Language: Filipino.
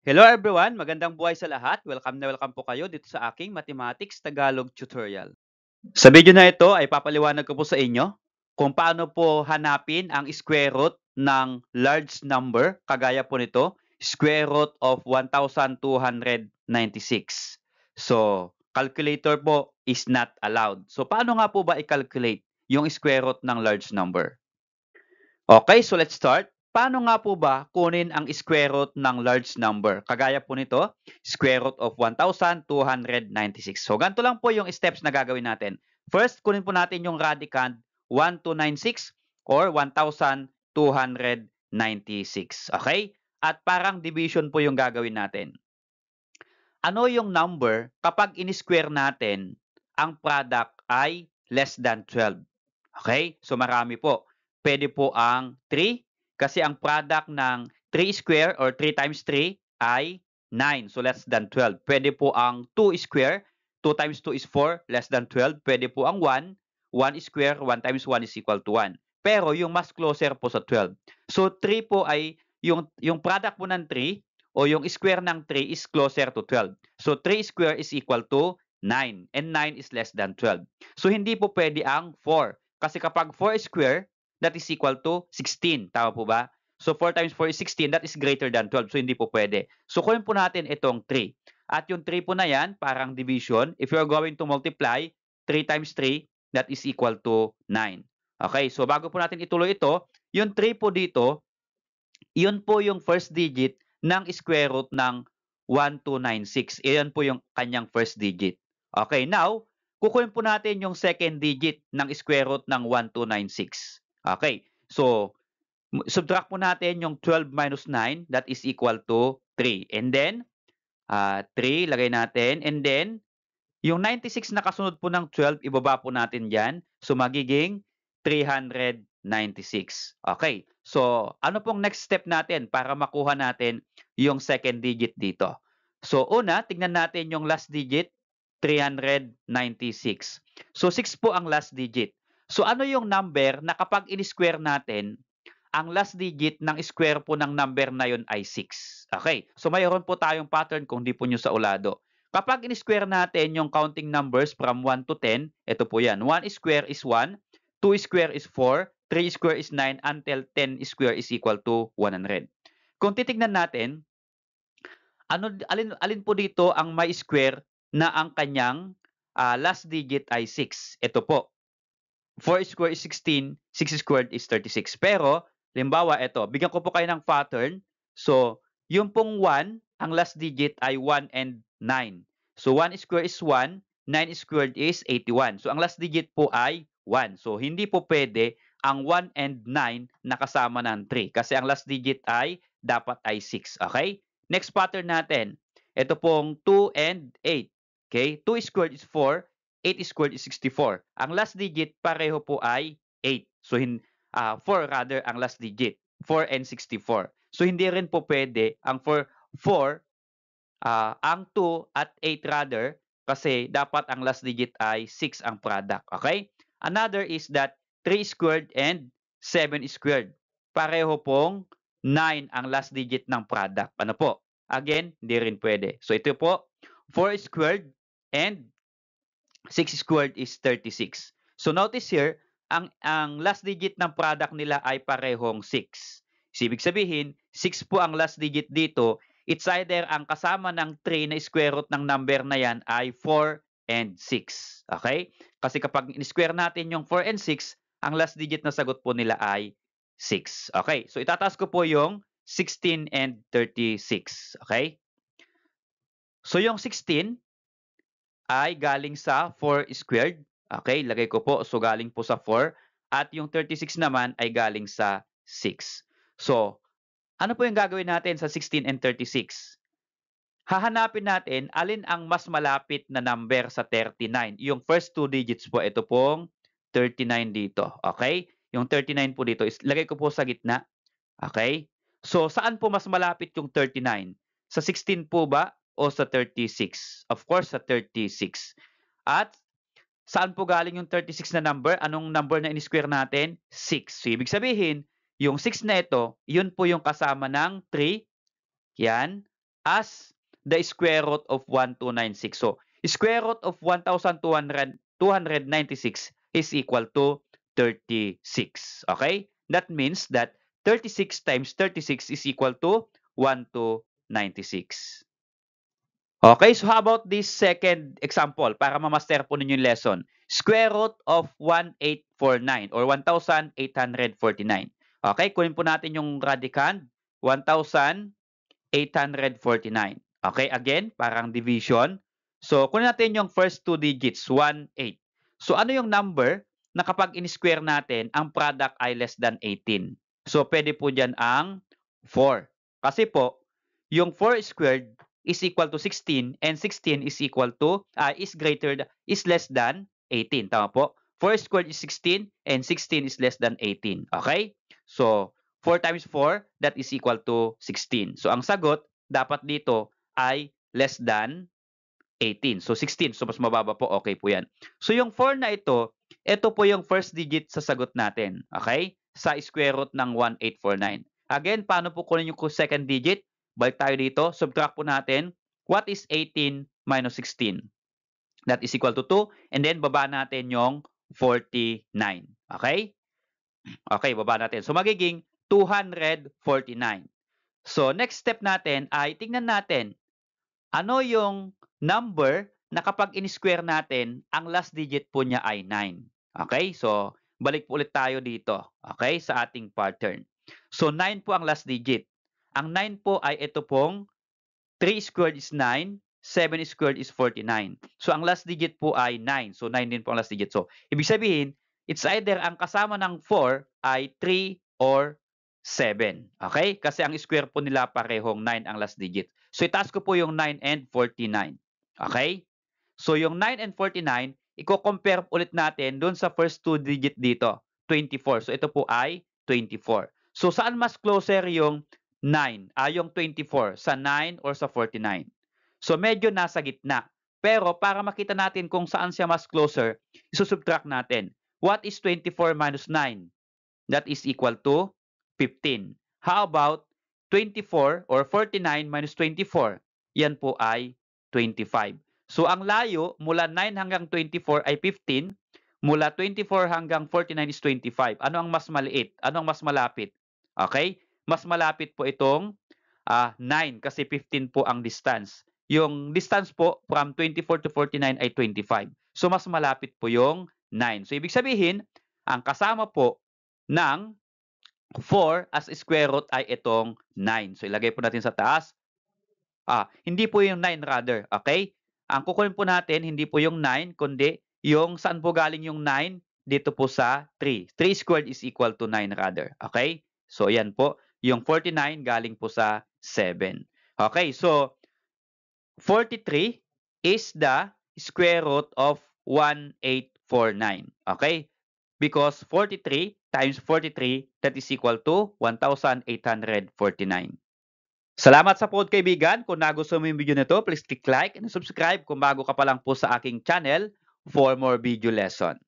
Hello everyone! Magandang buhay sa lahat. Welcome na welcome po kayo dito sa aking Mathematics Tagalog tutorial. Sa video na ito ay papaliwanag ko po sa inyo kung paano po hanapin ang square root ng large number, kagaya po nito, square root of 1,296. So, calculator po is not allowed. So, paano nga po ba i-calculate yung square root ng large number? Okay, so let's start. Paano nga po ba kunin ang square root ng large number? Kagaya po nito, square root of 1,296. So, ganito lang po yung steps na gagawin natin. First, kunin po natin yung radicand 1,296 or 1,296. Okay? At parang division po yung gagawin natin. Ano yung number kapag in-square natin ang product ay less than 12? Okay? So, marami po. Pwede po ang 3, kasi ang product ng 3 square or 3 times 3 ay 9. So less than 12. Pwede po ang 2 square. 2 times 2 is 4. Less than 12. Pwede po ang 1. 1 square. 1 times 1 is equal to 1. Pero yung mas closer po sa 12. So 3 po ay yung, yung product po ng 3 o yung square ng 3 is closer to 12. So 3 square is equal to 9 and 9 is less than 12. So hindi po pwede ang 4 kasi kapag 4 square that is equal to 16. Tama po ba? So 4 times 4 is 16. That is greater than 12. So hindi po pwede. So kunin po natin itong 3. At yung 3 po na yan, parang division. If you are going to multiply 3 times 3, that is equal to 9. Okay, so bago po natin ituloy ito, yung 3 po dito, yun po yung first digit ng square root ng 1296. Iyan po yung kanyang first digit. Okay, now, kukunin po natin yung second digit ng square root ng 1296. Okay. So, subtract po natin yung 12 minus 9, that is equal to 3. And then, uh, ah, 3, lagay natin. And then, yung 96 na kasunod po ng 12, ibaba po natin dyan. So, magiging 396. Okay. So, ano pong next step natin para makuha natin yung second digit dito? So, una, tingnan natin yung last digit, 396. So, 6 po ang last digit. So ano yung number na kapag in-square natin, ang last digit ng square po ng number na yon ay 6. Okay, so mayroon po tayong pattern kung di po nyo saulado. Kapag in-square natin yung counting numbers from 1 to 10, ito po yan. 1 square is 1, 2 square is 4, 3 square is 9, until 10 square is equal to 100. Kung titignan natin, ano, alin, alin po dito ang may square na ang kanyang uh, last digit ay 6? Ito po, 4 squared is 16, 6 squared is 36. Pero, limbawa, ito, bigyan ko po kayo ng pattern. So, yung pong 1, ang last digit ay 1 and 9. So, 1 squared is 1, 9 squared is 81. So, ang last digit po ay 1. So, hindi po pwede ang 1 and 9 nakasama ng 3. Kasi ang last digit ay dapat ay 6. Okay? Next pattern natin. Ito pong 2 and 8. Okay? 2 squared is 4. 8 squared is 64. Ang last digit pareho po ay 8. So, hin, uh, ah, 4 rather ang last digit. 4 and 64. So, hindi rin po pwede ang 4, 4 uh, ang 2 at 8 rather kasi dapat ang last digit ay 6 ang product. Okay? Another is that 3 squared and 7 squared. Pareho pong 9 ang last digit ng product. Ano po? Again, hindi rin pwede. So ito po, 4 squared and 6 squared is 36. So notice here, ang, ang last digit ng product nila ay parehong 6. So, ibig sabihin, 6 po ang last digit dito. It's either ang kasama ng 3 na square root ng number na yan ay 4 and 6. Okay? Kasi kapag in-square natin yung 4 and 6, ang last digit na sagot po nila ay 6. Okay? So, itataas ko po yung 16 and 36. Okay? So, yung 16, ay galing sa 4 squared. Okay, lagay ko po. So, galing po sa 4. At yung 36 naman ay galing sa 6. So, ano po yung gagawin natin sa 16 and 36? Hahanapin natin alin ang mas malapit na number sa 39. Yung first two digits po, ito pong 39 dito. Okay? Yung 39 po dito, is, lagay ko po sa gitna. Okay? So, saan po mas malapit yung 39? Sa 16 po ba? o sa 36? Of course, sa 36. At saan po galing yung 36 na number? Anong number na in-square natin? 6. So, ibig sabihin, yung 6 na ito, yun po yung kasama ng 3. Yan. As the square root of 1296. So, square root of 1,296 is equal to 36. Okay? That means that 36 times 36 is equal to 1296. Okay, so how about this second example para ma-master po ninyo yung lesson? Square root of 1849 or 1,849. Okay, kunin po natin yung radicand, 1,849. Okay, again, parang division. So, kunin natin yung first two digits, 18. So, ano yung number na kapag in-square natin, ang product ay less than 18? So, pwede po dyan ang 4. Kasi po, yung 4 squared is equal to 16 and 16 is equal to uh, is greater is less than 18. Tama po? 4 squared is 16 and 16 is less than 18. Okay? So, 4 times 4, that is equal to 16. So, ang sagot dapat dito ay less than 18. So, 16. So, mas mababa po. Okay po yan. So, yung 4 na ito, ito po yung first digit sa sagot natin. Okay? Sa square root ng 1849. Again, paano po kunin yung second digit? Balik tayo dito. Subtract po natin. What is 18 minus 16? That is equal to 2. And then, baba natin yung 49. Okay? Okay, baba natin. So, magiging 249. So, next step natin ay tingnan natin ano yung number na kapag in-square natin, ang last digit po niya ay 9. Okay? So, balik po ulit tayo dito. Okay? Sa ating pattern. So, 9 po ang last digit. Ang 9 po ay ito pong 3 squared is 9, 7 squared is 49. So ang last digit po ay 9. So 9 din po ang last digit. So ibig sabihin, it's either ang kasama ng 4 ay 3 or 7. Okay? Kasi ang square po nila parehong 9 ang last digit. So itaas ko po yung 9 and 49. Okay? So yung 9 and 49, iko compare ulit natin doon sa first two digit dito. 24. So ito po ay 24. So saan mas closer yung 9. ayong 24 sa 9 or sa 49. So medyo nasa gitna. Pero para makita natin kung saan siya mas closer, isusubtract natin. What is 24 minus 9? That is equal to 15. How about 24 or 49 minus 24? Yan po ay 25. So ang layo mula 9 hanggang 24 ay 15. Mula 24 hanggang 49 is 25. Ano ang mas maliit? Ano ang mas malapit? Okay? mas malapit po itong uh, ah, 9 kasi 15 po ang distance. Yung distance po from 24 to 49 ay 25. So mas malapit po yung 9. So ibig sabihin, ang kasama po ng 4 as square root ay itong 9. So ilagay po natin sa taas. Ah, hindi po yung 9 rather, okay? Ang kukunin po natin, hindi po yung 9, kundi yung saan po galing yung 9 dito po sa 3. 3 squared is equal to 9 rather, okay? So yan po. Yung 49 galing po sa 7. Okay, so 43 is the square root of 1849. Okay? Because 43 times 43, that is equal to 1,849. Salamat sa pod kaibigan. Kung nagustuhan mo yung video na to, please click like and subscribe kung bago ka pa lang po sa aking channel for more video lesson.